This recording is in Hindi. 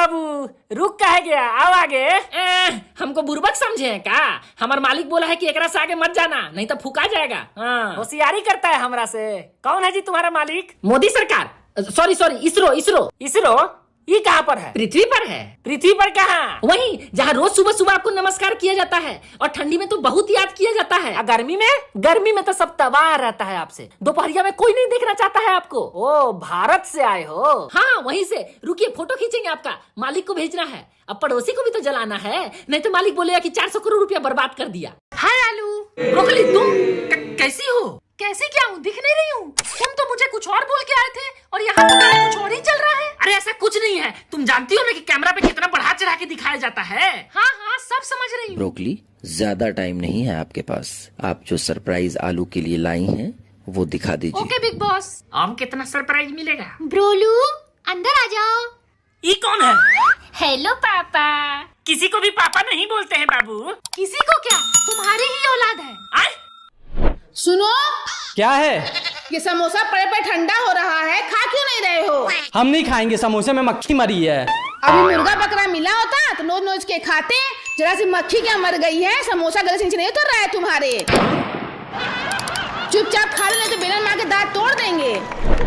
बाबू रुक कहे गया आओ आगे ए, हमको बुर्बक समझे है का हमार मालिक बोला है कि एकरा से आगे मत जाना नहीं तो फूका जाएगा हाँ। होशियारी करता है हमारा से कौन है जी तुम्हारा मालिक मोदी सरकार सॉरी सॉरी इसरो इसरो इसरो ये कहाँ पर है पृथ्वी पर है पृथ्वी पर कहाँ वही जहाँ रोज सुबह सुबह आपको नमस्कार किया जाता है और ठंडी में तो बहुत याद किया जाता है गर्मी में गर्मी में तो सब तबाह रहता है आपसे दोपहरिया में कोई नहीं देखना चाहता है आपको ओ भारत से आए हो हाँ वहीं से रुकिए फोटो खींचेंगे आपका मालिक को भेजना है अब पड़ोसी को भी तो जलाना है नहीं तो मालिक बोलेगा कि सौ करोड़ रुपया बर्बाद कर दिया हाय आलू ब्रोकली तुम कैसी हो कैसी क्या हूँ दिख नहीं रही हूँ तुम तो मुझे कुछ और बोल के नहीं है तुम जानती हो ना कि कैमरा पे कितना बढ़ा चढ़ा के दिखाया जाता है हाँ हाँ सब समझ रही ब्रोकली ज्यादा टाइम नहीं है आपके पास आप जो सरप्राइज आलू के लिए लाई है वो दिखा दीजिए ओके बिग बॉस आम कितना सरप्राइज मिलेगा ब्रोलू अंदर आ जाओ ये कौन है हेलो पापा किसी को भी पापा नहीं बोलते हैं बाबू किसी को क्या तुम्हारी ही औलाद है आए? सुनो क्या है ये समोसा पड़े पे ठंडा हो रहा हम नहीं खाएंगे समोसे में मक्खी मरी है अभी मुर्गा बकरा मिला होता तो नोच नोच के खाते जरा सी मक्खी क्या मर गई है समोसा गले सिंच नहीं उतर रहा है तुम्हारे चुपचाप खा लेने तो बेलन मार के दांत तोड़ देंगे